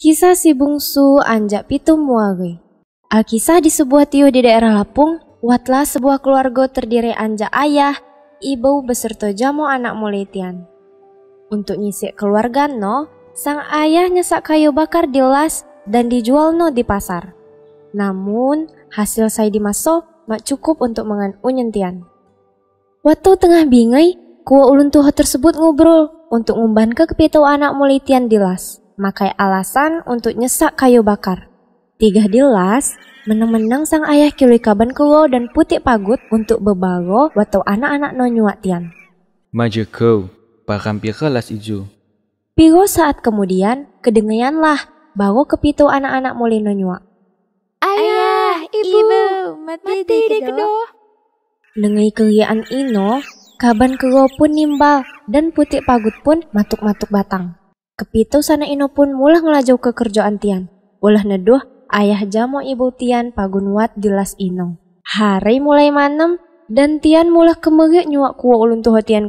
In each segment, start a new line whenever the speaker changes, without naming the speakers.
Kisah si bungsu Anjak Pitu Muawe. Alkisah di sebuah tiu di daerah Lapung, watlah sebuah keluarga terdiri Anjak ayah, ibu beserta jamu anak mulitian. Untuk nyisik keluarga no, sang ayah nyesak kayu bakar di las dan dijual no di pasar. Namun, hasil saya dimasuk mak cukup untuk mengan unyentian. Waktu tengah bingai, kuah ulun tuho tersebut ngobrol untuk ngumban ke kepitau anak mulitian di las makai alasan untuk nyesak kayu bakar. Tiga dilas, meneng sang ayah kilui kaban kewo dan putik pagut untuk bebago watau anak-anak nonyuat tian. Maju kau, pakampir kelas ijo. Piro saat kemudian, kedengayanlah bago kepitu anak-anak mulai nonyuat. Ayah, ibu, ibu mati, mati di kedoh. Dengai keriaan Ino, kaban kewo pun nimbal dan putik pagut pun matuk-matuk batang. Kepito sana ino pun mulah ngelajau ke kerjaan Tian. Ulah neduh, ayah jamo ibu Tian pagunwat jelas ino. Hari mulai manem, dan Tian mulah kemegek nyuak kuwa ulun tuho Tian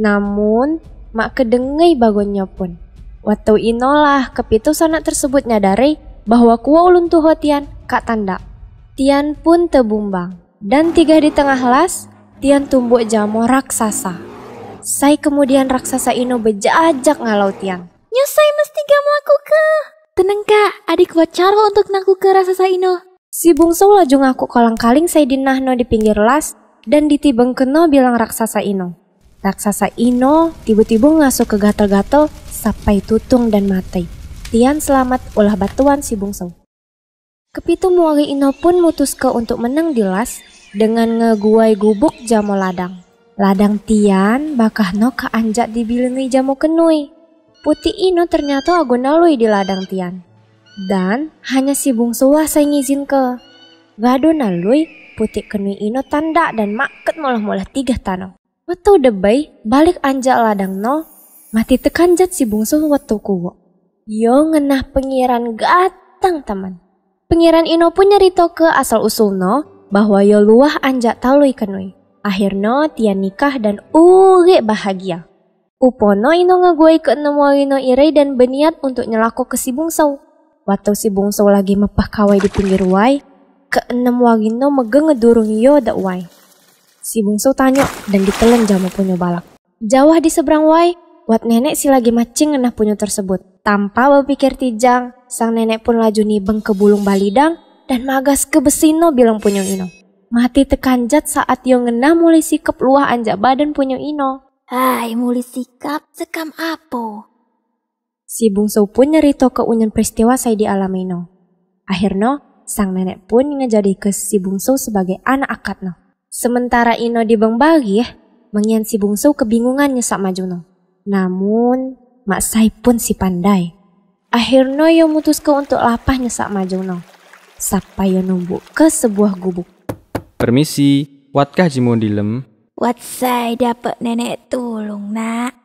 Namun, mak kedengai bagonnya pun. Waktu lah kepitu sana tersebut nyadari bahwa kuwa ulun tuho Tian kak tanda. Tian pun tebumbang. Dan tiga di tengah las, Tian tumbuk jamu raksasa. Sai kemudian raksasa Ino bejajak ngalau tiang. Nyusai mesti gak aku ke. Tenang kak, adik buat cara untuk naku ke raksasa Ino. Si bungsu laju ngaku kolang-kaling Sai dinahno di pinggir las dan ditibeng keno bilang raksasa Ino. Raksasa Ino tiba-tiba ngasuk ke gatel-gatel sampai tutung dan mati. Tian selamat ulah batuan si bungsu. Kepitu muari Ino pun mutus ke untuk menang di las dengan ngeguai gubuk jamu ladang. Ladang Tian bakah no ka di dibilengi jamu kenui. Putih ino ternyata nalui di ladang Tian. Dan hanya si bungsu saya ngizin ke. nalui, putih kenui ino tanda dan maket molah-molah tiga tanah. Metu debay balik anjak ladang no. Mati tekan jat si bungsu wetu kuwo. Yo ngenah pengiran gatang teman. Pengiran ino pun nyerito ke asal usul no bahwa yo luah anjak talui kenui. Akhirnya dia nikah dan ure bahagia. Upono ino ngaguai ke enam warino irai dan berniat untuk nyelako ke si bungsau. Waktu si bungsau lagi mepah kawai di pinggir wai, ke enam warino megeng ngedurung yo dak wai. Si bungsau tanya dan ditelan jamu punya balak. Jawah di seberang wai, Wat nenek si lagi macing ngenah punya tersebut. Tanpa berpikir tijang, sang nenek pun laju nibeng ke bulung balidang dan magas ke besino bilang punya ino. Mati tekan tekanjat saat yo ngena mulai sikap luah anjak badan punya Ino. Hai, mulai sikap sekam apo? Si bungsu pun nyerito unyan peristiwa saya di alam Ino. Akhirno, sang nenek pun ngejadi ke si bungsu sebagai anak no. Sementara Ino di bagi, eh, mengian si bungsu kebingungan nyesak no. Namun, mak saya pun si pandai. Akhirnya yo memutuskan untuk lapah nyesak majuno. Sapa yo numbuk ke sebuah gubuk Permisi, watkah jimun dilem? saya dapat nenek tulung, nak.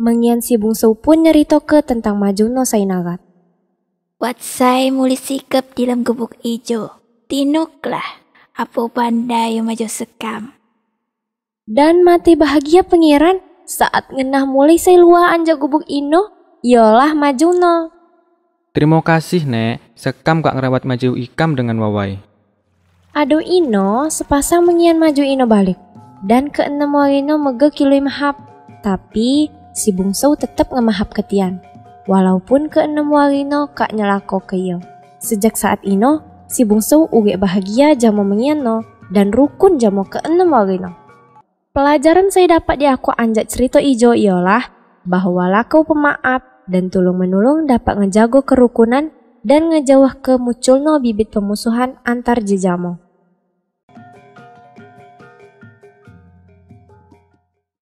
Mengian si bungsu pun nyeritoke tentang majuno sainagat. saya muli sikap dilem gebuk ijo. Tinuklah, apu pandai maju sekam. Dan mati bahagia pengiran saat ngenah mulai selua anja gubuk ino, yolah majuno. Terima kasih, Nek. Sekam kak ngerawat maju ikam dengan wawai. Ado Ino sepasang mengian maju Ino balik. Dan keenam Morino mege kiluim hap. Tapi si bungsu tetap ngemahap ketian. Walaupun keenam Warino kak nyelako iyo. Sejak saat Ino, si bungsu uge bahagia jamu mengian no dan rukun jamu keenam Warino. Pelajaran saya dapat di aku anjak cerita ijo ialah bahwa lakau pemaaf dan tolong menolong dapat ngejago kerukunan dan ngejawah ke munculno bibit pemusuhan antar jejamo.